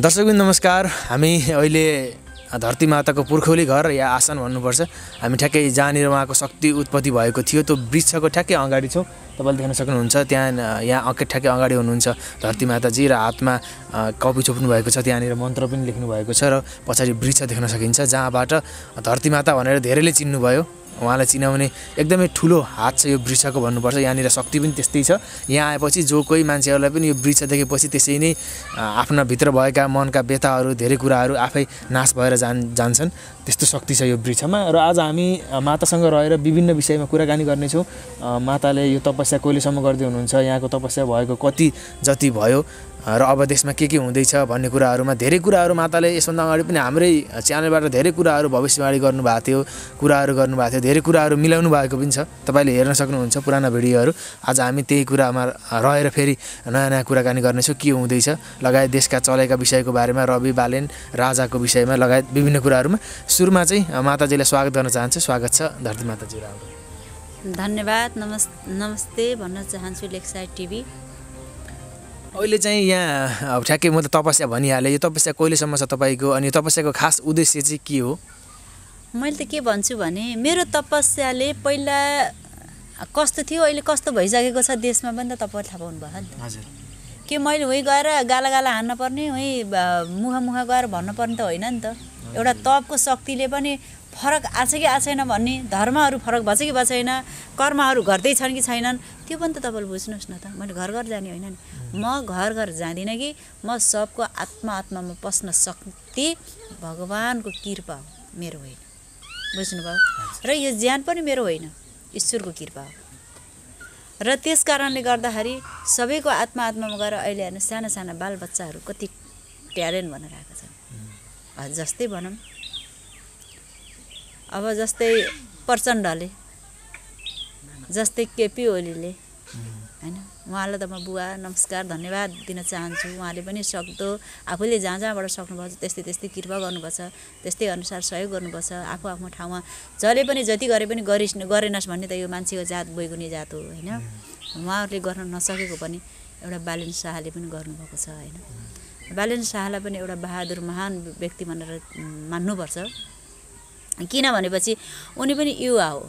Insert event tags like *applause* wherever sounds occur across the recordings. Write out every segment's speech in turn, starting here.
दर्शकबिन नमस्कार हामी अहिले धरती माताको पुर्खौली घर या आसन भन्नुपर्छ हामी ठ्याक्कै जहाँनिर उहाँको शक्ति उत्पत्ति भएको थियो त्यो वृक्षको ठ्याक्कै अगाडि छौँ तपाईँले देख्न सक्नुहुन्छ त्यहाँ यहाँ अङ्के ठ्याक्कै अगाडि हुनुहुन्छ धरती माताजी र हातमा कपी छोप्नु भएको छ त्यहाँनिर मन्त्र पनि लेख्नु भएको छ र पछाडि वृक्ष देख्न सकिन्छ जहाँबाट धरती माता भनेर धेरैले चिन्नुभयो उहाँलाई चिनाउने एकदमै ठुलो हात छ यो वृक्षको भन्नुपर्छ यहाँनिर शक्ति पनि त्यस्तै छ यहाँ आएपछि जो कोही मान्छेहरूलाई पनि यो वृक्ष देखेपछि त्यसै नै आफ्ना भित्र भएका मनका व्यथाहरू धेरै कुराहरू आफै नाश भएर जान जान्छन् त्यस्तो शक्ति छ यो वृक्षमा र आज हामी मातासँग रहेर विभिन्न विषयमा कुराकानी गर्नेछौँ माताले यो तपस्या कहिलेसम्म गर्दै हुनुहुन्छ यहाँको तपस्या भएको कति जति भयो र अब देशमा के के हुँदैछ भन्ने कुराहरूमा धेरै कुराहरू माताले यसभन्दा अगाडि पनि हाम्रै च्यानलबाट धेरै कुराहरू भविष्यवाणी गर्नुभएको थियो कुराहरू गर्नुभएको थियो धेरै कुराहरू मिलाउनु भएको पनि छ तपाईँले हेर्न सक्नुहुन्छ पुराना भिडियोहरू आज हामी त्यही कुरामा रहेर फेरि नयाँ नयाँ कुराकानी गर्नेछौँ के हुँदैछ लगायत देशका चलेका विषयको बारेमा रवि बालेन राजाको विषयमा लगायत विभिन्न कुराहरूमा सुरुमा चाहिँ माताजीलाई स्वागत गर्न चाहन्छु स्वागत छ धरती माताजी राम्रो धन्यवाद नमस् नमस्ते भन्न चाहन्छु लेक्साइड टिभी अहिले चाहिँ यहाँ अब ठ्याक्कै म त तपस्या भनिहालेँ यो तपस्या कहिलेसम्म छ तपाईँको अनि तपस्याको खास उद्देश्य चाहिँ के हो मैले त के भन्छु भने मेरो तपस्याले पहिला कस्तो थियो अहिले कस्तो भइसकेको छ देशमा पनि त तपाईँ थाहा पाउनु भयो नि हजुर के मैले उहीँ गएर गाला गाला हान्न पर्ने उहीँ मुख मुख गएर भन्नुपर्ने त होइन नि त एउटा तपको शक्तिले पनि फरक आछ कि आएको छैन भन्ने धर्महरू फरक भएको कि भएको छैन गर्दै छन् कि छैनन् त्यो पनि त तपाईँले बुझ्नुहोस् न त मैले घर घर जाने होइन नि म घर घर जाँदिनँ कि म सबको आत्मा आत्मामा पस्न शक्ति भगवानको कृपा हो मेरो होइन बुझ्नुभयो र यो ज्यान पनि मेरो होइन ईश्वरको कृपा हो र त्यस कारणले गर्दाखेरि सबैको आत्मा आत्मामा गएर अहिले हेर्नु साना साना बालबच्चाहरू कति ट्यालेन्ट भनेर आएका छन् जस्तै भनौँ अब जस्तै प्रचण्डले जस्तै केपी ओलीले होइन उहाँलाई त म बुवा नमस्कार धन्यवाद दिन चाहन्छु उहाँले पनि सक्दो आफूले जहाँ जहाँबाट सक्नुपर्छ त्यस्तै त्यस्तै कृपा गर्नुपर्छ त्यस्तै अनुसार सहयोग गर्नुपर्छ आफू आफ्नो ठाउँमा जसले पनि जति गरे पनि गरिस् गरेनस् भन्ने त यो मान्छेको जात बैगुनी जात हो होइन उहाँहरूले गर्न नसकेको पनि एउटा बालेन शाहले पनि गर्नुभएको छ होइन बालेन शाहलाई पनि एउटा बहादुर महान व्यक्ति भनेर मान्नुपर्छ किन भनेपछि उनी पनि युवा हो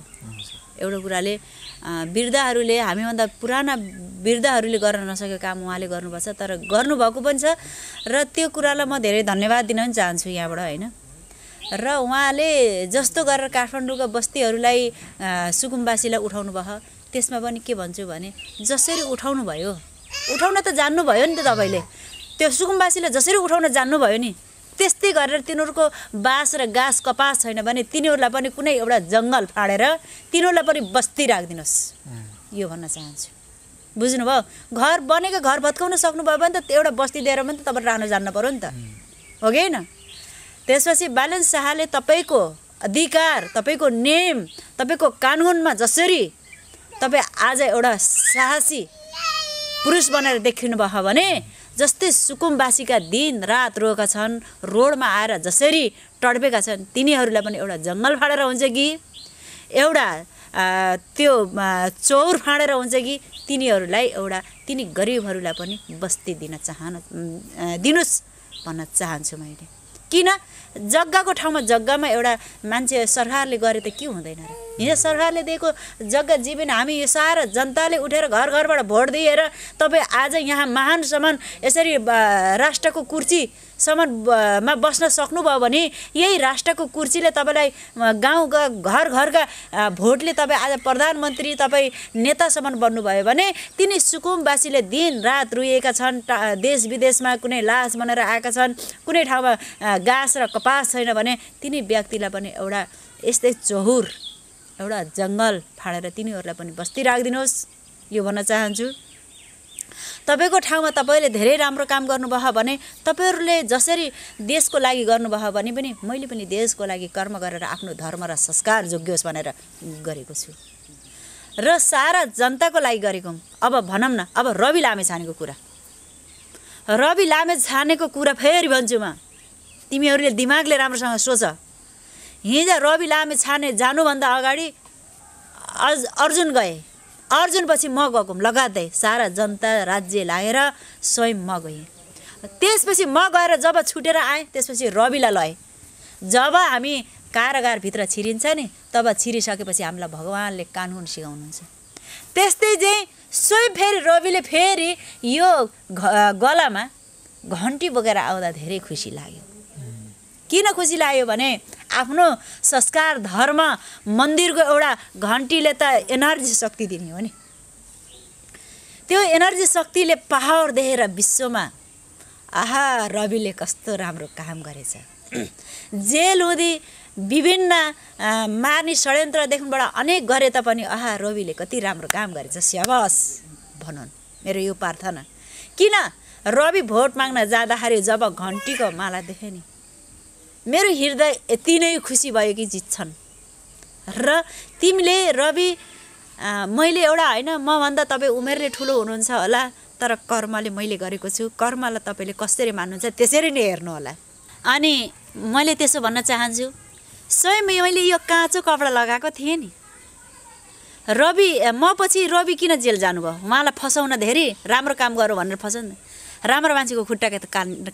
एउटा कुराले वृद्धहरूले हामीभन्दा पुराना वृद्धहरूले गर्न नसकेको काम उहाँले गर्नुपर्छ तर गर्नुभएको पनि छ र त्यो कुरालाई म धेरै धन्यवाद दिन पनि चाहन्छु यहाँबाट होइन र उहाँले जस्तो गरेर काठमाडौँका बस्तीहरूलाई सुकुम्बासीलाई उठाउनु भयो त्यसमा पनि के भन्छु भने जसरी उठाउनु भयो उठाउन त जान्नुभयो नि त तपाईँले त्यो सुकुम्बासीलाई जसरी उठाउन जान्नुभयो नि त्यस्तै गरेर तिनीहरूको बाँस र गाँस कपास छैन भने तिनीहरूलाई पनि कुनै एउटा जङ्गल फाडेर तिनीहरूलाई पनि बस्ती राखिदिनुहोस् यो भन्न चाहन्छु बुझ्नुभयो घर बनेको घर भत्काउन सक्नुभयो भने त एउटा बस्ती दिएर पनि त तपाईँ राख्नु जान्नु पऱ्यो नि त हो कि होइन त्यसपछि बालन शाहले तपाईँको अधिकार तपाईँको नेम तपाईँको कानुनमा जसरी तपाईँ आज एउटा साहसी पुरुष बनेर भयो भने जस्तै सुकुमवासीका दिन रात रोएका छन् रोडमा आएर जसरी टडपेका छन् तिनीहरूलाई पनि एउटा जङ्गल फाँडेर हुन्छ कि एउटा त्यो चौर फाँडेर हुन्छ कि तिनीहरूलाई एउटा तिनी गरिबहरूलाई पनि बस्ती दिन चाहन दिनुहोस् भन्न चाहन्छु मैले किन जग्गाको ठाउँमा जग्गामा एउटा मान्छे सरकारले गरे त के हुँदैन र हिजो सरकारले दिएको जग्गा जीवन हामी यो सारा जनताले उठेर घर घरबाट भोट दिएर तपाईँ आज यहाँ महान समान यसरी राष्ट्रको कुर्सी सम्ममा बस्न सक्नुभयो भने यही राष्ट्रको कुर्सीले तपाईँलाई गाउँका घर घरका भोटले तपाईँ आज प्रधानमन्त्री तपाईँ नेतासम्म बन्नुभयो भने तिनी सुकुमवासीले दिन रात रुएका छन् देश विदेशमा कुनै लाज बनाएर आएका छन् कुनै ठाउँमा गाँस र कपास छैन भने तिनी व्यक्तिलाई पनि एउटा यस्तै चहुर एउटा जङ्गल फाडेर तिनीहरूलाई पनि बस्ती राखिदिनुहोस् यो भन्न चाहन्छु तपाईँको ठाउँमा तपाईँले धेरै राम्रो काम गर्नुभयो भने तपाईँहरूले जसरी देशको लागि गर्नुभयो भने पनि मैले पनि देशको लागि कर्म गरेर आफ्नो धर्म र संस्कार जोगियोस् भनेर गरेको छु र सारा जनताको लागि गरेको अब भनौँ न अब रवि लामे छानेको कुरा रवि लामे छानेको कुरा फेरि भन्छु म तिमीहरूले दिमागले राम्रोसँग सोच हिजो रवि लामे छाने जानुभन्दा अगाडि अर्जुन गए अर्जुनपछि म गएको लगातार सारा जनता राज्य लाएर स्वयं म गएँ त्यसपछि म गएर जब छुटेर आएँ त्यसपछि रविलाई लएँ जब हामी कारागारभित्र छिरिन्छ नि तब छिरिसकेपछि हामीलाई भगवान्ले कानुन सिकाउनुहुन्छ त्यस्तै चाहिँ स्वयं फेरि रविले फेरि यो गलामा घन्टी बोकेर आउँदा धेरै खुसी लाग्यो किन खुसी लाग्यो भने आफ्नो संस्कार धर्म मन्दिरको एउटा घन्टीले त एनर्जी शक्ति दिने हो नि त्यो एनर्जी शक्तिले पावर देखेर विश्वमा आहा रविले कस्तो राम्रो काम गरेछ *clears throat* जेल हुँदी विभिन्न मार्ने षड्यन्त्र अनेक गरे तापनि आहा रविले कति राम्रो काम गरेछ स्यावस भनौँ मेरो यो प्रार्थना किन रवि भोट माग्न जाँदाखेरि जब घन्टीको माला देखेँ नि मेरो हृदय यति नै खुसी भयो कि जित्छन् र तिमीले रवि मैले एउटा होइन मभन्दा तपाईँ उमेरले ठुलो हुनुहुन्छ होला तर कर्मले मैले गरेको छु कर्मलाई तपाईँले कसरी मान्नुहुन्छ त्यसरी नै हेर्नु होला अनि मैले त्यसो भन्न चाहन्छु स्वयं मैले यो काँचो कपडा लगाएको थिएँ नि रवि म पछि रवि किन जेल जानुभयो उहाँलाई फसाउन धेरै राम्रो काम गरौँ भनेर फसाउनु राम्रो मान्छेको खुट्टा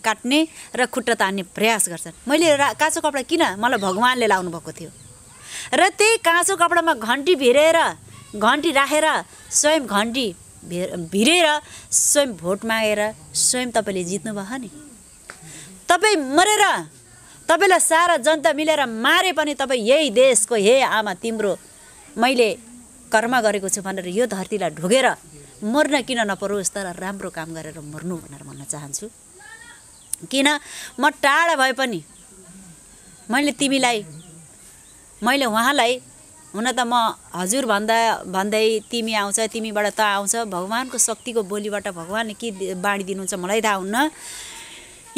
काट्ने र खुट्टा तान्ने प्रयास गर्छन् मैले रा काँचो कपडा किन मलाई भगवान्ले लाउनु भएको थियो र त्यही काँचो कपडामा घन्टी भिरेर घन्टी राखेर स्वयं घन्टी भिरेर स्वयं भोट मागेर स्वयं तपाईँले जित्नुभयो नि तपाईँ मरेर तपाईँलाई सारा जनता मिलेर मारे पनि तपाईँ यही देशको हे आमा तिम्रो मैले कर्म गरेको छु भनेर यो धरतीलाई ढोगेर मर्न किन नपरोस् तर राम्रो काम गरेर मर्नु भनेर भन्न चाहन्छु किन म टाढा भए पनि मैले तिमीलाई मैले उहाँलाई हुन त म हजुर भन्दा भन्दै तिमी आउँछ तिमीबाट त आउँछ भगवान्को शक्तिको बोलीबाट भगवान्ले के बाँडी दिनुहुन्छ मलाई थाहा हुन्न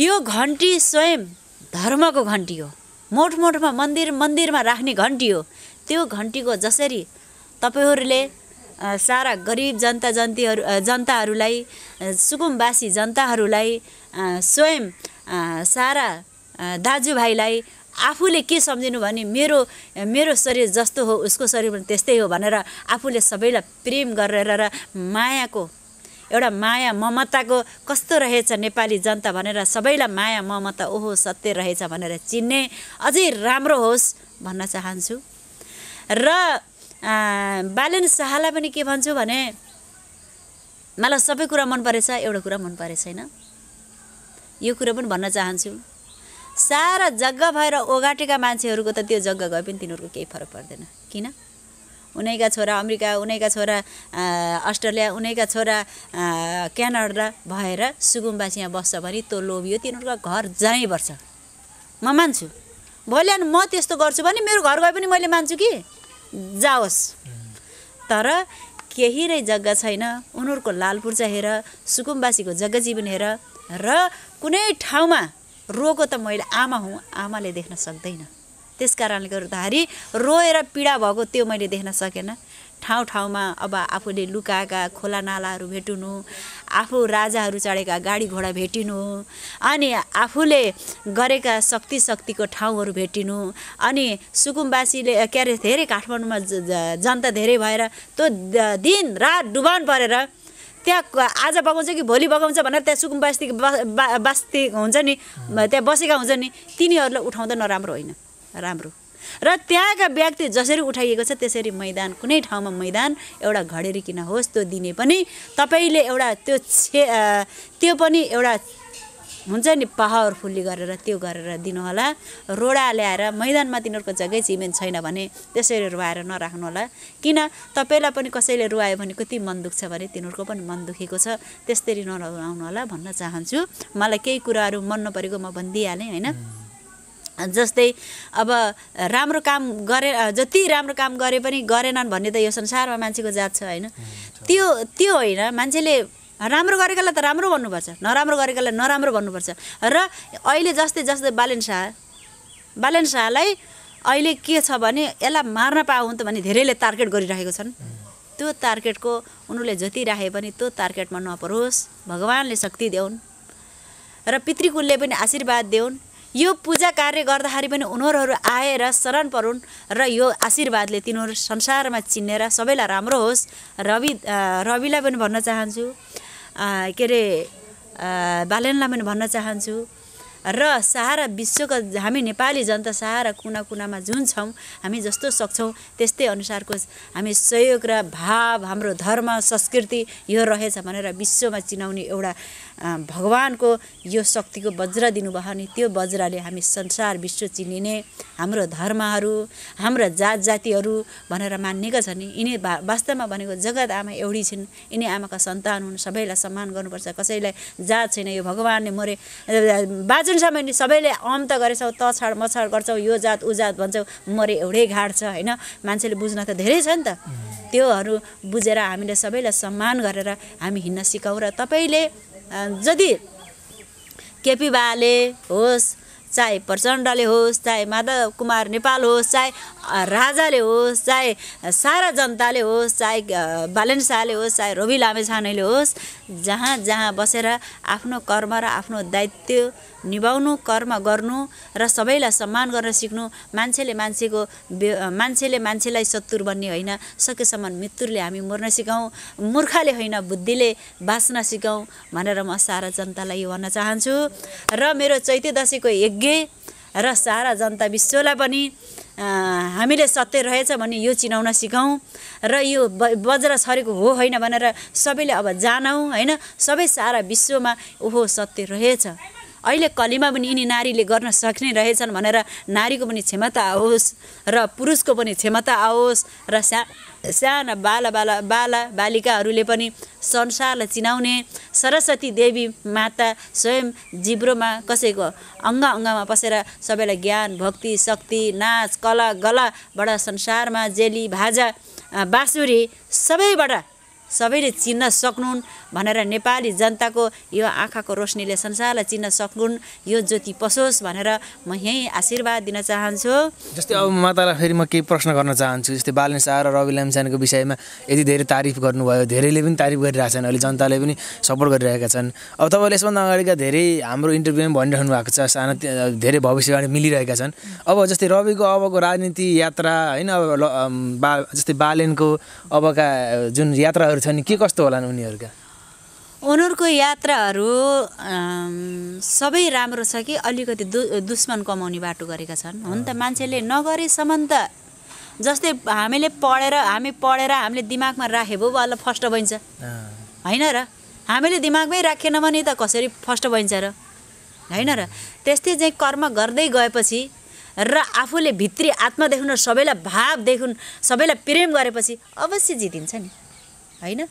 यो घन्टी स्वयं धर्मको घन्टी हो मोठमा मन्दिर मन्दिरमा राख्ने घन्टी हो त्यो घन्टीको जसरी तपाईँहरूले सारा गरिब जनता जन्तीहरू जनताहरूलाई सुकुमवासी जनताहरूलाई स्वयं सारा दाजुभाइलाई आफूले के सम्झिनु भने मेरो मेरो शरीर जस्तो हो उसको शरीर पनि त्यस्तै हो भनेर आफूले सबैलाई प्रेम गरेर र मायाको एउटा माया ममताको कस्तो रहेछ नेपाली जनता भनेर सबैलाई माया ममता ओहो सत्य रहेछ भनेर चिन्ने अझै राम्रो होस् भन्न चाहन्छु र बालन शाहलाई पनि के भन्छु भने मलाई सबै कुरा मन परेछ एउटा कुरा मन परे छैन यो कुरो पनि भन्न चाहन्छु सारा जग्गा भएर ओगाटेका मान्छेहरूको त त्यो जग्गा गए पनि तिनीहरूको केही फरक पर्दैन किन उनैका छोरा अमेरिका उनैका छोरा अस्ट्रेलिया उनैका छोरा क्यानाडा भएर सुगुम्बासी यहाँ बस्छ भने त्यो लोभियो तिनीहरूको घर जहीँ पर्छ म मान्छु भोलि म त्यस्तो गर्छु भने मेरो घर गए पनि मैले मान्छु कि जाओस् तर केही नै जग्गा छैन उनीहरूको लालपुर्चा हेर सुकुम्बासीको जग्गा जीवन हेर र कुनै ठाउँमा रोको त मैले आमा हुँ आमाले देख्न सक्दैन त्यस कारणले गर्दाखेरि रोएर पीडा भएको त्यो मैले देख्न सकेन ठाउँ ठाउँमा अब आफूले लुकाएका नालाहरू भेटिनु आफू राजाहरू चढेका गाडी घोडा भेटिनु अनि आफूले गरेका शक्ति शक्तिको ठाउँहरू भेटिनु अनि सुकुम्बासीले के अरे धेरै काठमाडौँमा जनता धेरै भएर त्यो दिन रात डुबान परेर त्यहाँ आज बगाउँछ कि भोलि बगाउँछ भनेर त्यहाँ सुकुम बास्ती बास्ती हुन्छ नि त्यहाँ बसेका हुन्छ नि तिनीहरूलाई उठाउँदा नराम्रो होइन राम्रो र त्यहाँका व्यक्ति जसरी उठाइएको छ त्यसरी मैदान कुनै ठाउँमा मैदान एउटा घडेरी किन होस् त्यो दिने पनि तपाईँले एउटा त्यो छे त्यो पनि एउटा हुन्छ नि पावरफुल्ली गरेर त्यो गरेर दिनुहोला रोडा ल्याएर मैदानमा तिनीहरूको जग्गै चिमेन छैन भने त्यसरी रुवाएर नराख्नु होला किन तपाईँलाई पनि कसैले रुवायो भने कति मन दुख्छ भने तिनीहरूको पनि मन दुखेको छ त्यसरी नरुवाउनु होला भन्न चाहन्छु मलाई केही कुराहरू मन नपरेको म भनिदिइहालेँ होइन जस्तै अब राम्रो काम गरे जति राम्रो काम गरे पनि गरेनन् भन्ने त यो संसारमा मान्छेको जात छ होइन त्यो त्यो होइन मान्छेले राम्रो गरेकालाई त राम्रो भन्नुपर्छ नराम्रो गरेकालाई नराम्रो भन्नुपर्छ र अहिले जस्तै जस्तै बालन शाह बालन शाहलाई अहिले के छ भने यसलाई मार्न पाऊ त भने धेरैले टार्गेट गरिरहेको छन् त्यो टार्गेटको उनीहरूले जति राखे पनि त्यो टार्गेटमा नपरोस् भगवान्ले शक्ति देऊन् र पितृकुलले पनि आशीर्वाद देऊन् यो पूजा कार्य गर्दाखेरि पनि उनीहरू आएर शरण परुन् र यो आशीर्वादले तिनीहरू संसारमा चिनेर सबैलाई राम्रो होस् रवि रविलाई पनि भन्न चाहन्छु के अरे बालनलाई पनि भन्न चाहन्छु र सारा विश्वको हामी नेपाली जनता सारा कुना कुनामा जुन छौँ हामी जस्तो सक्छौँ त्यस्तै अनुसारको हामी सहयोग र भाव हाम्रो धर्म संस्कृति यो रहेछ भनेर विश्वमा चिनाउने एउटा भगवान्को यो शक्तिको वज्र दिनुभयो नि त्यो वज्रले हामी संसार विश्व चिनिने हाम्रो धर्महरू हाम्रो जात जातिहरू भनेर मान्नेका छन् यिनी वास्तवमा भनेको जगत आमा एउटी छिन् यिनी आमाका सन्तान हुन् सबैलाई सम्मान गर्नुपर्छ कसैलाई जात छैन यो भगवान्ले मरे बाजुन्छ नि सबैले अम त गरेछौ त छाड म छाड गर्छौ यो जात ऊ जात भन्छौ मरे एउटै घाट छ होइन मान्छेले बुझ्न त धेरै छ नि त त्योहरू बुझेर हामीले सबैलाई सम्मान गरेर हामी हिँड्न सिकाउँ र तपाईँले यदि केपी बाले होस् चाहे प्रचण्डले होस् चाहे माधव कुमार नेपाल होस् चाहे राजाले होस् चाहे सारा जनताले होस् चाहे बालन शाहले होस् चाहे रवि लामेछानेले होस् जहाँ जहाँ बसेर आफ्नो कर्म र आफ्नो दायित्व निभाउनु कर्म गर्नु र सबैलाई सम्मान गर्न सिक्नु मान्छेले मान्छेको मान्छेले मान्छेलाई शत्रु भन्ने होइन सकेसम्म मृत्युले हामी मर्न सिकाउँ मूर्खाले होइन बुद्धिले बाँच्न सिकाउँ भनेर म सारा जनतालाई यो भन्न चाहन्छु र मेरो चैते दशैको यज्ञ र सारा जनता विश्वलाई पनि हामीले सत्य रहेछ भने यो चिनाउन सिकाउँ र यो बज्र छरेको हो होइन भनेर सबैले अब जानौँ होइन सबै सारा विश्वमा ओहो सत्य रहेछ अहिले कलीमा पनि यिनी नारीले गर्न सक्ने रहेछन् भनेर नारीको पनि क्षमता आओस् र पुरुषको पनि क्षमता आओस् र सा साना बाला बाला बाला बालिकाहरूले पनि संसारलाई चिनाउने सरस्वती देवी माता स्वयं जिब्रोमा कसैको अङ्ग अङ्गमा पसेर सबैलाई ज्ञान भक्ति शक्ति नाच कला गलाबाट संसारमा जेली भाजा बाँसुरी सबैबाट सबैले चिन्न सक्नुन् भनेर नेपाली जनताको यो आँखाको रोशनीले संसारलाई चिन्न सकुन् यो ज्योति पसोस् भनेर म यहीँ आशीर्वाद दिन चाहन्छु जस्तै अब मातालाई फेरि म केही प्रश्न गर्न चाहन्छु जस्तै बालन शाह र रवि लामसानको विषयमा यति धेरै तारिफ गर्नुभयो धेरैले पनि तारिफ छन् अहिले जनताले पनि सपोर्ट गरिरहेका छन् अब तपाईँले यसभन्दा अगाडिका धेरै हाम्रो इन्टरभ्यूमा भनिरहनु भएको छ सानो धेरै भविष्यवाणी मिलिरहेका छन् अब जस्तै रविको अबको राजनीति यात्रा होइन अब बा जस्तै बालेनको अबका जुन यात्राहरू छन् के कस्तो होला नि उनीहरूका उनीहरूको यात्राहरू सबै राम्रो छ कि अलिकति दु दुश्मन कमाउने बाटो गरेका छन् हुन त मान्छेले नगरेसम्म त जस्तै हामीले पढेर हामी पढेर हामीले दिमागमा राखे भयो वाला फर्स्ट भइन्छ होइन र हामीले दिमागमै राखेन भने त कसरी फर्स्ट भइन्छ र होइन र त्यस्तै चाहिँ कर्म गर्दै गएपछि र आफूले भित्री आत्मा देख्नु सबैलाई भाव देखुन् सबैलाई प्रेम गरेपछि अवश्य जितिन्छ नि होइन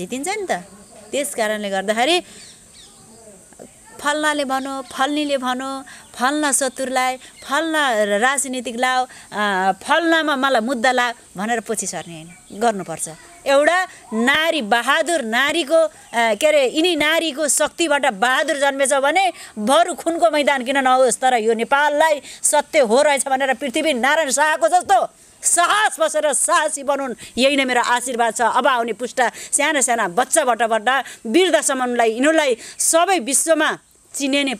जितिन्छ नि त त्यस कारणले गर्दाखेरि फल्नाले भनौँ फल्नीले भनौँ फल्ना शत्रुलाई फल्ना राजनीतिक लाओ फल्नामा मलाई मुद्दा ला भनेर पछि सर्ने होइन गर्नुपर्छ एउटा नारी बहादुर नारीको के अरे यिनी नारीको शक्तिबाट बहादुर जन्मेछ भने बरु खुनको मैदान किन नहोस् तर यो नेपाललाई सत्य हो रहेछ भनेर पृथ्वी नारायण शाहको जस्तो साहस बसेर साहसी बनाउन् यही नै मेरो आशीर्वाद छ अब आउने पुस्ता साना साना बच्चाबाटबाट उनलाई यिनीहरूलाई सबै विश्वमा चिनिने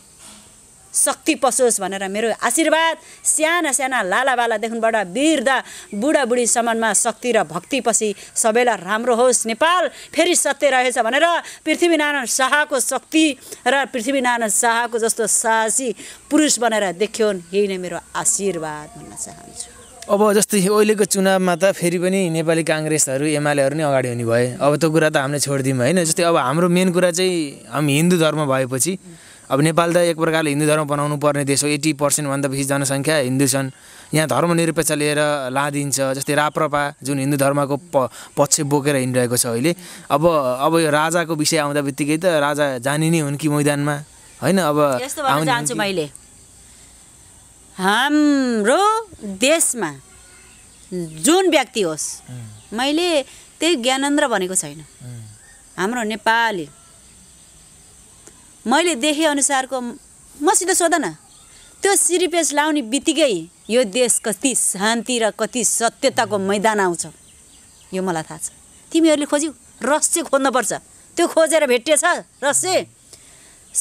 शक्ति पसोस् भनेर मेरो आशीर्वाद साना साना लालाबालादेखिबाट वृद्ध बुढाबुढीसम्ममा शक्ति र भक्ति पछि सबैलाई राम्रो होस् नेपाल फेरि सत्य रहेछ भनेर पृथ्वीनारायण शाहको शक्ति र पृथ्वीनारायण शाहको जस्तो साहसी पुरुष बनेर देखियोन् यही नै मेरो आशीर्वाद भन्न चाहन्छु अब जस्तै अहिलेको चुनावमा त फेरि पनि नेपाली काङ्ग्रेसहरू एमालेहरू नै अगाडि हुने भए अब त्यो कुरा त हामीले छोडिदिउँ होइन जस्तै अब हाम्रो मेन कुरा चाहिँ हामी हिन्दू धर्म भएपछि अब नेपाल त एक प्रकारले हिन्दू धर्म बनाउनु पर्ने देश हो एट्टी पर्सेन्टभन्दा बेसी जनसङ्ख्या हिन्दू छन् यहाँ धर्मनिरपेक्ष लिएर लादिन्छ जस्तै राप्रपा जुन हिन्दू धर्मको प पक्ष बोकेर हिँडिरहेको छ अहिले अब अब यो राजाको विषय आउँदा बित्तिकै त राजा जानी नै हुन् कि मैदानमा होइन अब हाम्रो देशमा जुन व्यक्ति होस् मैले त्यही ज्ञानेन्द्र भनेको छैन हाम्रो नेपाली मैले देखे अनुसारको मसित सोध न त्यो सिरिपेस लाउने बित्तिकै यो देश कति शान्ति र कति सत्यताको मैदान आउँछ यो मलाई थाहा छ तिमीहरूले खोज्यौ रस चाहिँ खोज्नुपर्छ त्यो खोजेर भेटिएछ रस चाहिँ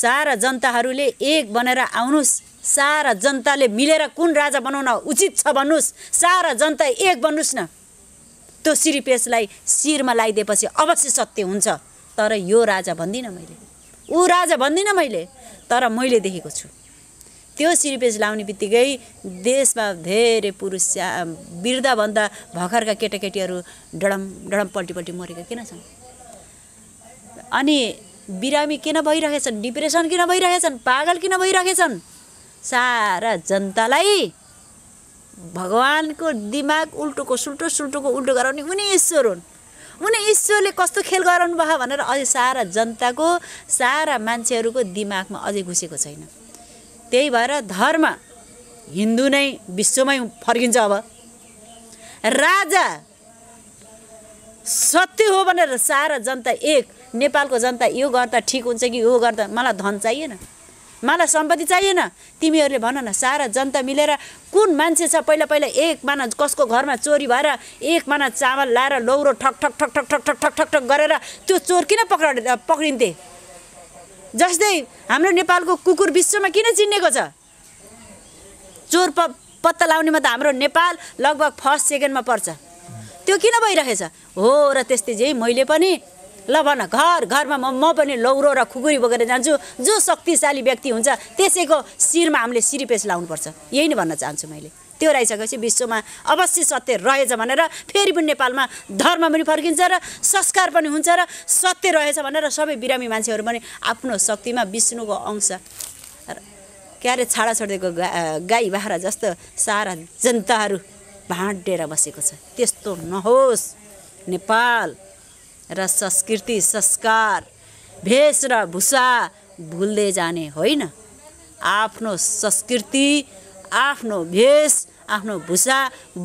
सारा जनताहरूले एक बनेर आउनुहोस् सारा जनताले मिलेर कुन राजा बनाउन उचित छ भन्नुहोस् सारा जनता एक बन्नुहोस् न त्यो सिरिपेसलाई शिरमा लगाइदिएपछि अवश्य सत्य हुन्छ तर यो राजा भन्दिनँ मैले ऊ राजा भन्दिनँ मैले तर मैले देखेको छु त्यो सिरिपेज लाउने बित्तिकै देशमा धेरै पुरुष वृद्धभन्दा भर्खरका केटाकेटीहरू डडम डडम पल्टी मरेका किन छन् अनि बिरामी किन भइरहेछन् डिप्रेसन किन भइरहेछन् पागल किन भइरहेछन् सारा जनतालाई भगवान्को दिमाग उल्टोको सुल्टो सुल्टोको उल्टो गराउने उनी ईश्वर हुन् उनी ईश्वरले कस्तो खेल गराउनु भयो भनेर अझै सारा जनताको सारा मान्छेहरूको दिमागमा अझै घुसेको छैन त्यही भएर धर्म हिन्दू नै विश्वमै फर्किन्छ अब राजा सत्य हो भनेर सारा जनता एक नेपालको जनता यो गर्दा ठिक हुन्छ कि यो गर्दा मलाई धन चाहिएन मलाई सम्पत्ति चाहिएन तिमीहरूले भन न सारा जनता मिलेर कुन मान्छे छ पहिला पहिला एक माना कसको घरमा चोरी भएर एक माना चामल लाएर लौरो ठक ठक ठक ठक ठक ठक ठक ठक ठक गरेर त्यो चोर किन पक्र पक्रिन्थे जस्तै हाम्रो नेपालको कुकुर विश्वमा किन चिनिएको छ चोर प पत्ता लाउनेमा त हाम्रो नेपाल लगभग फर्स्ट सेकेन्डमा पर्छ त्यो किन भइरहेछ हो र त्यस्तै चाहिँ मैले पनि ल भन घर घरमा म म पनि लौरो र खुकुरी बोकेर जान्छु जो शक्तिशाली व्यक्ति हुन्छ त्यसैको शिरमा हामीले सिरिपेस लाउनुपर्छ यही नै भन्न चाहन्छु मैले त्यो रहेसकेपछि विश्वमा अवश्य सत्य रहेछ भनेर फेरि पनि नेपालमा धर्म पनि फर्किन्छ र संस्कार पनि हुन्छ र सत्य रहेछ भनेर सबै बिरामी मान्छेहरू पनि आफ्नो शक्तिमा विष्णुको अंश क्यारे छाडा छोडिदिएको गा गाई बाख्रा जस्तो सारा जनताहरू भाँडेर बसेको छ त्यस्तो नहोस् नेपाल र संस्कृति संस्कार भेष र भूषा भुल्दै जाने होइन आफ्नो संस्कृति आफ्नो भेष आफ्नो भूषा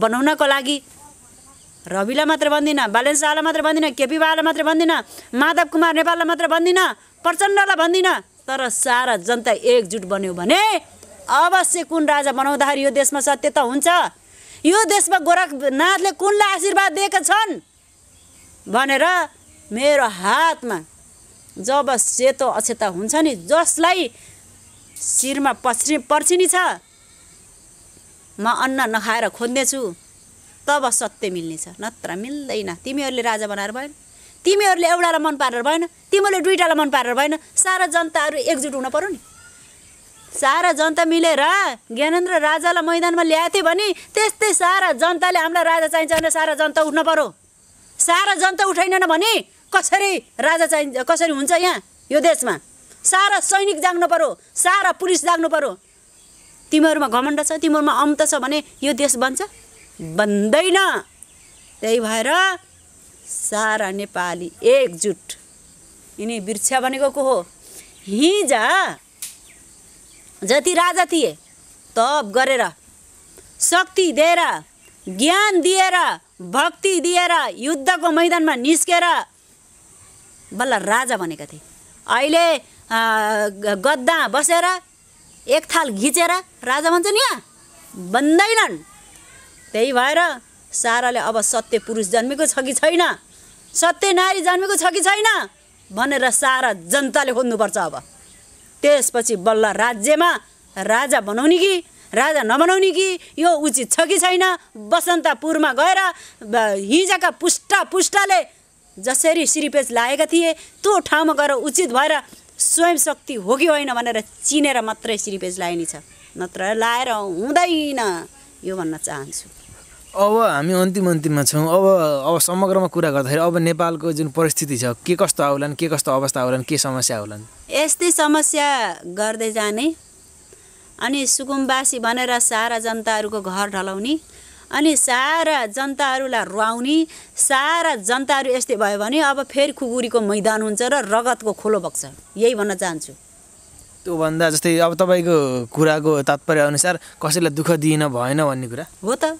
बनाउनको लागि रविलाई मात्र भन्दिनँ बालेन शाहलाई मात्र भन्दिनँ केपी बालाई मात्र भन्दिनँ माधव कुमार नेपाललाई मात्र भन्दिनँ प्रचण्डलाई भन्दिनँ तर सारा जनता एकजुट बन्यो भने अवश्य कुन राजा बनाउँदाखेरि यो देशमा सत्य त हुन्छ यो देशमा गोरखनाथले कुनलाई आशीर्वाद दिएका छन् भनेर मेरो हातमा जब सेतो अक्षता हुन्छ नि जसलाई शिरमा पछि पर्सिनी छ म अन्न नखाएर खोज्नेछु तब सत्य मिल्नेछ नत्र मिल्दैन तिमीहरूले राजा बनाएर भएन तिमीहरूले एउटालाई मन पारेर भएन तिमीहरूले दुइटालाई मन पारेर भएन सारा जनताहरू एकजुट हुन पऱ्यो नि सारा जनता मिलेर ज्ञानेन्द्र राजालाई मैदानमा ल्याएको थियो भने त्यस्तै सारा जनताले हामीलाई राजा चाहिन्छ भने सारा जनता उठ्न पऱ्यो सारा जनता उठाइनन् भने कसरी राजा चाहिन्छ कसरी हुन्छ यहाँ यो देशमा सारा सैनिक जाग्नु पऱ्यो सारा पुलिस जाग्नु पऱ्यो तिमीहरूमा घमण्ड छ तिमीहरूमा अन्त छ भने यो देश बन्छ बन्दैन त्यही भएर सारा नेपाली एकजुट यिनी बिर्छा भनेको को हो हिज जति राजा थिए तप गरेर शक्ति दिएर ज्ञान दिएर भक्ति दिएर युद्धको मैदानमा निस्केर बल्ल राजा भनेका थिए अहिले गद्दा बसेर एक थाल घिचेर राजा भन्छन् यहाँ बन्दैनन् त्यही भएर साराले अब सत्य पुरुष जन्मेको छ कि छैन सत्य नारी जन्मेको छ कि छैन भनेर सारा जनताले खोज्नुपर्छ अब त्यसपछि बल्ल राज्यमा राजा बनाउने कि राजा नबनाउने कि यो उचित छ कि छैन बसन्तपुरमा गएर हिजोका पुष्टा पुष्टाले जसरी सिरिपेज लागेका थिए त्यो ठाउँमा गएर उचित भएर स्वयं शक्ति हो कि होइन भनेर चिनेर मात्रै सिरिपेज लाइने छ नत्र लाएर हुँदैन यो भन्न चाहन्छु अब हामी अन्तिम अन्तिममा छौँ अब अब समग्रमा कुरा गर्दाखेरि अब नेपालको जुन परिस्थिति छ के कस्तो आउलान् के कस्तो अवस्था आउलान् के समस्या आउलान् यस्तै समस्या गर्दै जाने अनि सुकुम्बासी भनेर सारा जनताहरूको घर ढलाउने अनि सारा जनताहरूलाई रुवाउने सारा जनताहरू यस्तै भयो भने अब फेरि खुकुरीको मैदान हुन्छ र रगतको खोलो बग्छ यही भन्न चाहन्छु त्योभन्दा जस्तै अब तपाईँको कुराको तात्पर्य अनुसार कसैलाई दुःख दिइन भएन भन्ने कुरा हो त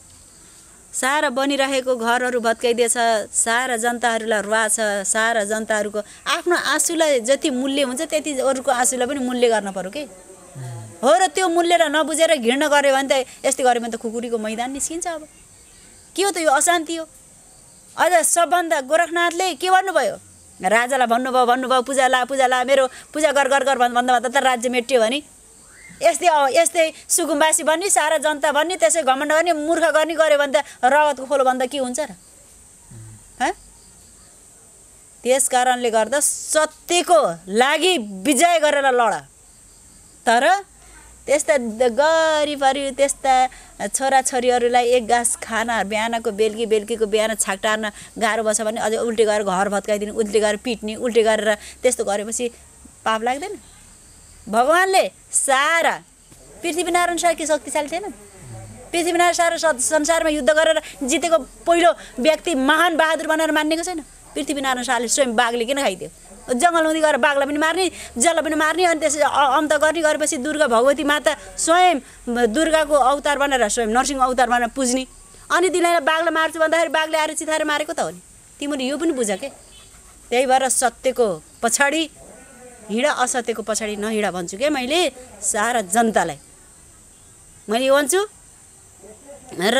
सारा बनिरहेको घरहरू भत्काइदिएछ सारा जनताहरूलाई छ सारा जनताहरूको आफ्नो आँसुलाई जति मूल्य हुन्छ त्यति अरूको आँसुलाई पनि मूल्य गर्न पऱ्यो कि हो र त्यो मूल्य र नबुझेर घिर्ण गऱ्यो भने त यस्तो गऱ्यो भने त खुकुरीको मैदान निस्किन्छ अब के हो त यो अशान्ति हो अझ सबभन्दा गोरखनाथले के भन्नुभयो राजालाई भन्नुभयो भन्नुभयो पूजा ला पूजा ला मेरो पूजा गर गर गर भन्दा भन्दा त राज्य मेटियो भने यस्तै यस्तै सुकुम्बासी भन्ने सारा जनता भन्ने त्यसै घमण्ड गर्ने मूर्ख गर्ने गऱ्यो भने त रगतको खोलो भन्दा के हुन्छ र त्यस कारणले गर्दा सत्यको लागि विजय गरेर लड तर त्यस्ता गरिभरि त्यस्ता छोराछोरीहरूलाई एक गाँस खाना बिहानको बेलुकी बेलुकीको बिहान छाकटार्न गाह्रो बस्छ भने अझै उल्टी गएर घर भत्काइदिने उल्टी गरेर पिट्ने उल्टी गरेर त्यस्तो गरेपछि पाप लाग्दैन भगवान्ले सारा पृथ्वीनारायण के शक्तिशाली थिएन पृथ्वीनारायण सारा संसारमा युद्ध गरेर जितेको पहिलो व्यक्ति महान बहादुर बनाएर मान्नेको छैन पृथ्वीनारायण शाहले स्वयं बाघले किन खाइदियो जङ्गल हुँदै गएर बाघलाई पनि मार्ने जसलाई पनि मार्ने अनि त्यसपछि अन्त गर्ने गरेपछि दुर्गा भगवती माता स्वयं दुर्गाको अवतार बनाएर स्वयं नरसिंह अवतार बनाएर पुज्ने अनि तिनीहरूलाई बाघलाई मार्छु भन्दाखेरि बाघले आएर चिताएर मारेको त हो नि तिमीले यो पनि बुझ के त्यही भएर सत्यको पछाडि हिँड असत्यको पछाडि नहिँड भन्छु क्या मैले सारा जनतालाई मैले भन्छु र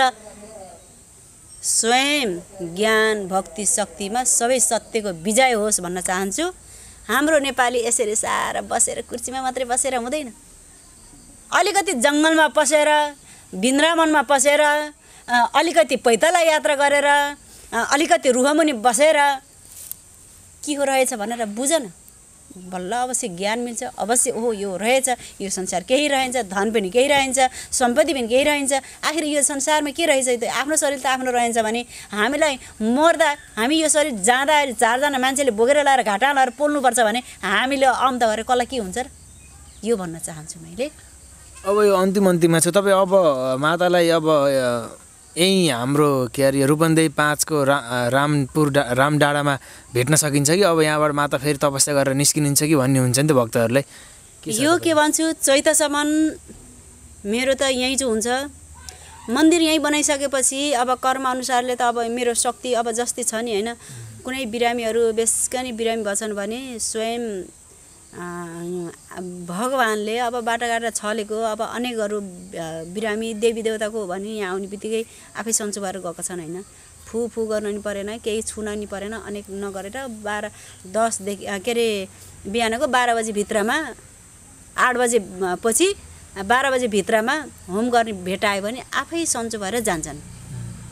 स्वयं ज्ञान भक्ति शक्तिमा सबै सत्यको विजय होस् भन्न चाहन्छु हाम्रो नेपाली यसरी सार बसेर कुर्सीमा मात्रै बसेर हुँदैन अलिकति जङ्गलमा पसेर बिन्द्रावनमा पसेर अलिकति पैतला यात्रा गरेर अलिकति रुहमुनि बसेर के हो रहेछ भनेर बुझ न बल्ल अवश्य ज्ञान मिल्छ अवश्य ओहो यो रहेछ यो संसार केही रहन्छ धन पनि केही रहन्छ सम्पत्ति पनि केही रहन्छ आखिर यो संसारमा के रहेछ त्यो आफ्नो शरीर त आफ्नो रहन्छ भने हामीलाई मर्दा हामी यो शरीर जाँदा चारजना मान्छेले बोकेर लगाएर घाटा लगाएर पोल्नुपर्छ भने हामीले अन्त गरेर कसलाई के हुन्छ र यो भन्न चाहन्छु मैले अब यो अन्तिम अन्तिममा छ तपाईँ अब मातालाई अब यहीँ हाम्रो के अरे रूपन्देही पाँचको रा रामपुर डा राम डाँडामा भेट्न सकिन्छ कि अब यहाँबाट माता फेरि तपस्या गरेर निस्किनुहुन्छ कि भन्ने हुन्छ नि त भक्तहरूलाई यो के भन्छु चैतसम्म मेरो त यहीँ चाहिँ हुन्छ मन्दिर यहीँ बनाइसकेपछि अब कर्मअनुसारले त अब मेरो शक्ति अब जस्तै छ नि होइन कुनै बिरामीहरू नै बिरामी भएछन् भने स्वयं भगवान्ले अब बाटाघाटा छलेको अब अनेकहरू बिरामी देवी देवताको हो भने यहाँ आउने बित्तिकै आफै सन्चो भएर गएको छन् होइन फु फु गर्नु नि परेन केही छुन नि परेन अनेक नगरेर बाह्र दसदेखि के अरे बिहानको बाह्र बजीभित्रमा आठ बजे पछि बाह्र बजीभित्रमा होम गर्ने भेटायो भने आफै सन्चो भएर जान्छन्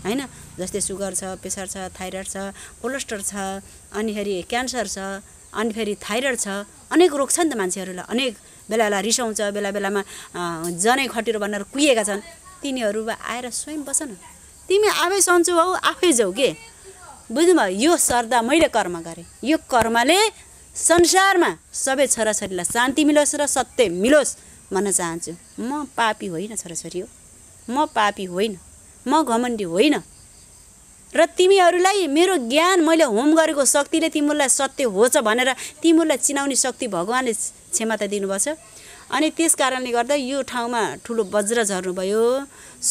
होइन जस्तै सुगर छ प्रेसर छ थाइरोइड छ कोलेस्ट्रोल छ अनिखेरि क्यान्सर छ अनि फेरि थाइरोइड छ अनेक रोग छ नि त मान्छेहरूलाई अनेक बेला बेला रिसाउँछ बेला बेलामा जनै खटेर भनेर कुहिएका छन् तिनीहरू आएर स्वयं बस्न तिमी आफै सन्चो हौ आफै जाऊ के बुझ्नुभयो यो सर्दा मैले कर्म गरेँ यो कर्मले संसारमा सबै छोराछोरीलाई शान्ति मिलोस् र सत्य मिलोस् भन्न चाहन्छु म पापी होइन छोराछोरी हो म पापी होइन म घमण्डी होइन र तिमीहरूलाई मेरो ज्ञान मैले होम गरेको शक्तिले तिमीहरूलाई सत्य हो छ भनेर तिमीहरूलाई चिनाउने शक्ति भगवान्ले क्षमता दिनुपर्छ अनि त्यस कारणले गर्दा यो ठाउँमा ठुलो वज्र झर्नुभयो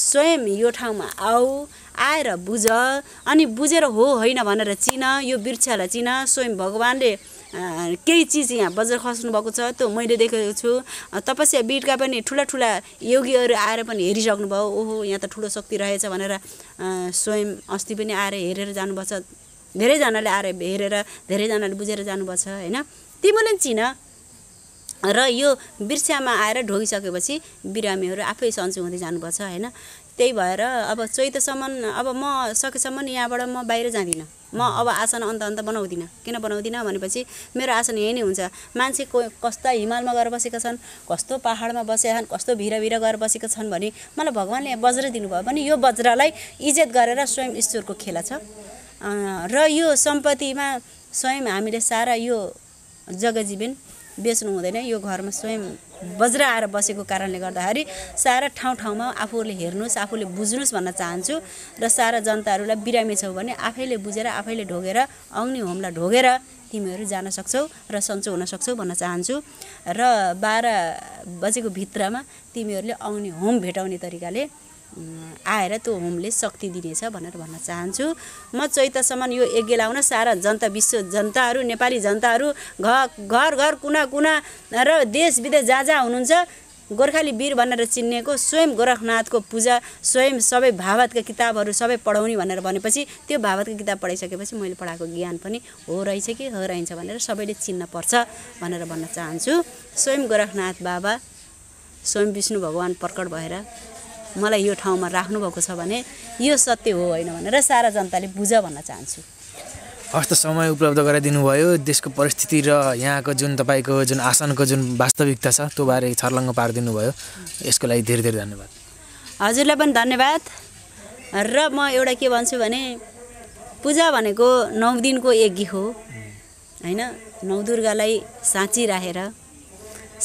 स्वयं यो ठाउँमा आऊ आएर बुझ अनि बुझेर हो होइन भनेर चिन यो वृक्षलाई चिन स्वयं भगवान्ले केही चिज यहाँ बजार खस्नु भएको छ त्यो मैले देखेको छु तपस्या बिटका पनि ठुला ठुला योगीहरू आएर पनि हेरिसक्नुभयो ओहो यहाँ त ठुलो शक्ति रहेछ भनेर स्वयं अस्ति पनि आएर हेरेर जानुपर्छ धेरैजनाले आएर हेरेर धेरैजनाले बुझेर जानुपर्छ होइन तिमीले चिन र यो बिर्स्यामा आएर ढोगिसकेपछि बिरामीहरू आफै सन्चो हुँदै जानुपर्छ होइन त्यही भएर अब चैतसम्म अब म सकेसम्म यहाँबाट म बाहिर जाँदिनँ म अब आसन अन्त अन्त बनाउँदिनँ किन बनाउँदिनँ भनेपछि मेरो आसन यही नै हुन्छ मान्छे को कस्ता हिमालमा गएर बसेका छन् कस्तो पाहाडमा बसेका छन् कस्तो भिराभिर गएर बसेका छन् भने मलाई भगवान्ले वज्र दिनुभयो भने यो वज्रलाई इज्जत गरेर स्वयं ईश्वरको खेला छ र यो सम्पत्तिमा स्वयं हामीले सारा यो जगजीवन बेच्नु हुँदैन यो घरमा स्वयं बज्र आएर बसेको कारणले गर्दाखेरि सारा ठाउँ ठाउँमा आफूले हेर्नुहोस् आफूले बुझ्नुहोस् भन्न चाहन्छु र सारा जनताहरूलाई बिरामी छौ भने आफैले बुझेर आफैले ढोगेर अग्नि होमलाई ढोगेर तिमीहरू जान सक्छौ र सन्चो हुन सक्छौ भन्न चाहन्छु र बाह्र बजेको भित्रमा तिमीहरूले अग्नि होम भेटाउने तरिकाले आएर त्यो होमले शक्ति दिनेछ भनेर भन्न चाहन्छु म चैतसम्म यो यज्ञ लाउन सारा जनता विश्व जनताहरू नेपाली जनताहरू घर घर घर कुना कुना र देश विदेश जहाँ जहाँ हुनुहुन्छ गोर्खाली वीर भनेर चिन्नेको स्वयं गोरखनाथको पूजा स्वयं सबै भावतका किताबहरू सबै पढाउने भनेर भनेपछि त्यो भावतको किताब पढाइसकेपछि मैले पढाएको ज्ञान पनि हो रहेछ कि हो रहन्छ भनेर सबैले चिन्न पर्छ भनेर भन्न चाहन्छु स्वयं गोरखनाथ बाबा स्वयं विष्णु भगवान् प्रकट भएर मलाई यो ठाउँमा राख्नुभएको छ भने यो सत्य हो होइन भनेर सारा जनताले बुझ भन्न चाहन्छु हस्त समय उपलब्ध गराइदिनु भयो देशको परिस्थिति र यहाँको जुन तपाईँको जुन आसनको जुन वास्तविकता छ त्यो बारे छर्लङ्ग पारिदिनु भयो यसको लागि धेरै धेरै धन्यवाद हजुरलाई पनि धन्यवाद र म एउटा के भन्छु भने पूजा भनेको नौ दिनको यज्ञ हो होइन नौ दुर्गालाई राखेर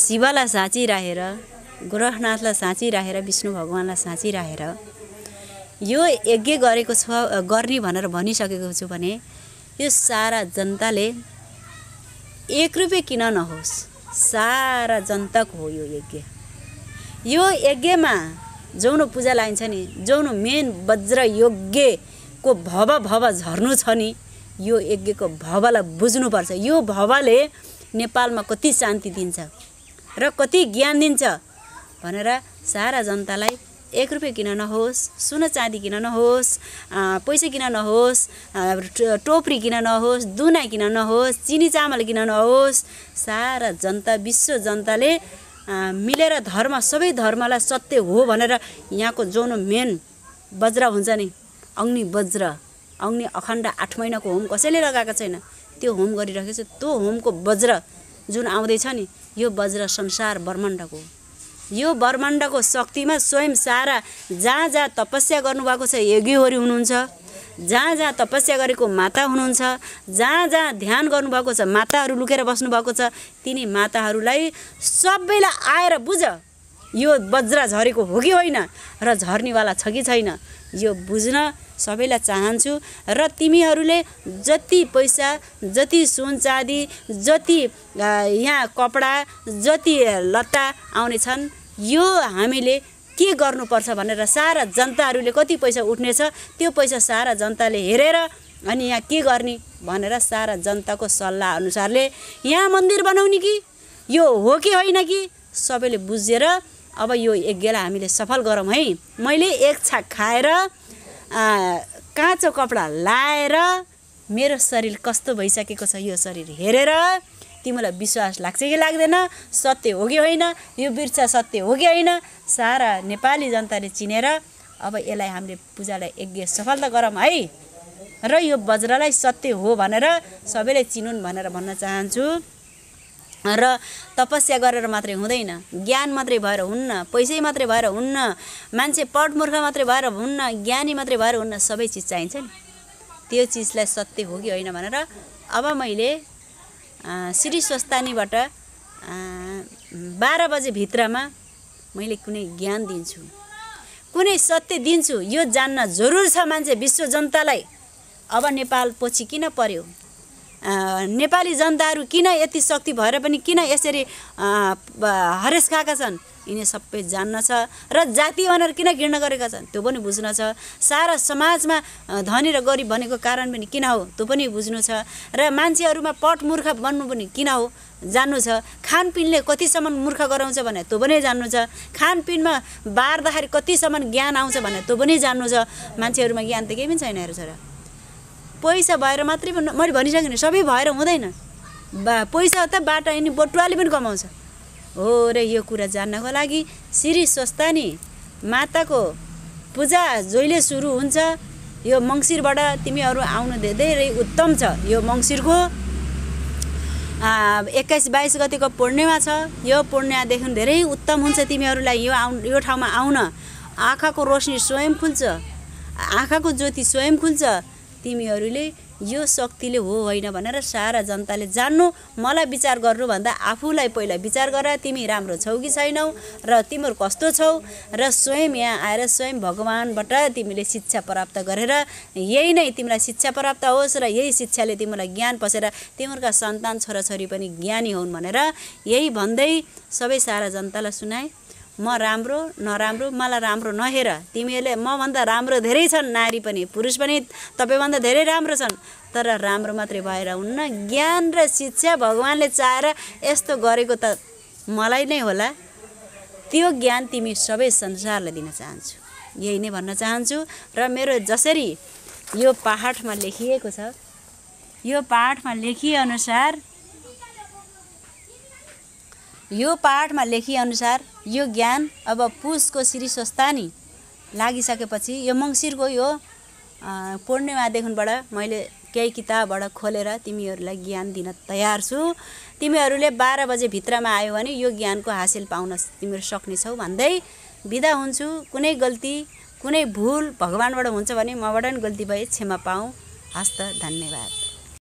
शिवलाई साँची राखेर गोरखनाथलाई साँचिराखेर विष्णु भगवान्लाई साँचिराखेर यो यज्ञ गरेको छ गर्ने भनेर भनिसकेको छु भने यो सारा जनताले एक रुपियाँ किन नहोस् सारा जनताको हो यो यज्ञ यो यज्ञमा जौन पूजा लाइन्छ नि जौन मेन वज्र यज्ञको भव भव झर्नु छ नि यो यज्ञको भवलाई बुझ्नुपर्छ यो भवले नेपालमा कति शान्ति दिन्छ र कति ज्ञान दिन्छ भनेर सारा जनतालाई एक रुपियाँ किन नहोस् सुन चाँदी किन नहोस् पैसा किन नहोस् टोप्री किन नहोस् दुना किन नहोस् चिनी चामल किन नहोस् सारा जनता विश्व जनताले मिलेर धर्म सबै धर्मलाई सत्य हो भनेर यहाँको जुन मेन वज्र हुन्छ नि अग्नि वज्र अग्नि अखण्ड आठ महिनाको होम कसैले लगाएको छैन त्यो होम गरिरहेको छ त्यो होमको वज्र जुन आउँदैछ नि यो वज्र संसार ब्रह्माण्डको हो यो ब्रह्माण्डको शक्तिमा स्वयं सारा जहाँ जहाँ तपस्या गर्नुभएको छ यज्ञवरी हुनुहुन्छ जहाँ जहाँ तपस्या गरेको माता हुनुहुन्छ जहाँ जहाँ ध्यान गर्नुभएको छ माताहरू लुकेर बस्नुभएको छ तिनी माताहरूलाई सबैलाई आएर बुझ यो बज्रा झरेको हो कि होइन र झर्नेवाला छ कि छैन यो बुझ्न सबैलाई चाहन्छु र तिमीहरूले जति पैसा जति सुन चाँदी जति यहाँ कपडा जति लत्ता आउने छन् यो हामीले के गर्नुपर्छ भनेर सारा जनताहरूले कति पैसा उठ्नेछ त्यो पैसा सारा जनताले हेरेर अनि यहाँ के गर्ने भनेर सारा जनताको सल्लाह अनुसारले यहाँ मन्दिर बनाउने कि यो हो कि होइन कि सबैले बुझेर अब यो यज्ञलाई हामीले सफल गरौँ है मैले एक छाक खाएर काँचो कपडा लाएर मेरो शरीर कस्तो भइसकेको छ यो शरीर हेरेर तिमीलाई विश्वास लाग्छ कि लाग्दैन सत्य हो कि होइन यो वृक्ष सत्य हो कि होइन सारा नेपाली जनताले चिनेर अब यसलाई हामीले पूजालाई यज्ञ सफल त गरौँ है र यो वज्रलाई सत्य हो भनेर सबैले चिनुन् भनेर भन्न चाहन्छु र तपस्या गरेर मात्रै हुँदैन ज्ञान मात्रै भएर हुन्न पैसै मात्रै भएर हुन्न मान्छे पटमूर्ख मात्रै भएर हुन्न ज्ञानी मात्रै भएर हुन्न सबै चिज चाहिन्छ नि त्यो चिजलाई सत्य हो कि होइन भनेर अब मैले श्री स्वस्तानीबाट बाह्र बजेभित्रमा मैले कुनै ज्ञान दिन्छु कुनै सत्य दिन्छु यो जान्न जरुर छ मान्छे विश्व जनतालाई अब नेपाल पछि किन पर्यो नेपाली जनताहरू किन यति शक्ति भएर पनि किन यसरी हरेस खाएका छन् यिनी सबै जान्न छ र जाति अनुहार किन घृणा गरेका छन् त्यो पनि बुझ्न छ सारा समाजमा धनी र गरिब भनेको कारण पनि किन हो त्यो पनि बुझ्नु छ र मान्छेहरूमा पट मूर्ख बन्नु पनि किन हो जान्नु छ खानपिनले कतिसम्म मूर्ख गराउँछ भने त्यो पनि जान्नु छ खानपिनमा बार्दाखेरि कतिसम्म ज्ञान आउँछ भने त्यो पनि जान्नु छ मान्छेहरूमा ज्ञान त केही पनि छैन हेर छोरा पैसा भएर मात्रै मैले भनिसकेँ नि सबै भएर हुँदैन बा पैसा त बाटा हिँड्ने बटुवाले पनि कमाउँछ हो र यो कुरा जान्नको लागि श्री स्वस्तानी माताको पूजा जहिले सुरु हुन्छ यो मङ्सिरबाट तिमीहरू आउनु धेरै उत्तम छ यो मङ्सिरको एक्काइस बाइस गतिको पूर्णिमा छ यो पूर्णिमादेखि धेरै उत्तम हुन्छ तिमीहरूलाई यो आउ यो ठाउँमा आउन आँखाको रोशनी स्वयं खुल्छ आँखाको ज्योति स्वयं खुल्छ तिमीहरूले यो शक्तिले हो होइन भनेर सारा जनताले जान्नु मलाई विचार गर्नुभन्दा आफूलाई पहिला विचार गर तिमी राम्रो छौ कि छैनौ र तिमीहरू कस्तो छौ र स्वयं यहाँ आएर स्वयं भगवान्बाट तिमीले शिक्षा प्राप्त गरेर यही नै तिमीलाई शिक्षा प्राप्त होस् र यही शिक्षाले तिमीलाई ज्ञान पसेर तिमीहरूका सन्तान छोराछोरी पनि ज्ञानी हुन् भनेर यही भन्दै सबै सारा जनतालाई सुनाए म राम्रो नराम्रो मलाई राम्रो नहेर तिमीहरूले मभन्दा राम्रो धेरै छन् नारी पनि पुरुष पनि तपाईँभन्दा धेरै राम्रो छन् तर राम्रो मात्रै भएर हुन्न ज्ञान र शिक्षा भगवान्ले चाहेर यस्तो गरेको त मलाई नै होला त्यो ज्ञान तिमी सबै संसारलाई दिन चाहन्छु यही नै भन्न चाहन्छु र मेरो जसरी यो पाठमा लेखिएको छ यो पाठमा लेखिएअनुसार यो पाठमा लेखिएअनुसार यो ज्ञान अब पुसको श्री स्वस्तानी लागिसकेपछि यो मङ्सिरको यो पूर्णिमादेखिबाट मैले केही किताबबाट खोलेर तिमीहरूलाई ज्ञान दिन तयार छु तिमीहरूले बाह्र बजे भित्रमा आयो भने यो ज्ञानको हासिल पाउन तिमीहरू सक्नेछौ भन्दै बिदा हुन्छु कुनै गल्ती कुनै भुल भगवान्बाट हुन्छ भने मबाट पनि गल्ती भए क्षमा पाऊ हस्त धन्यवाद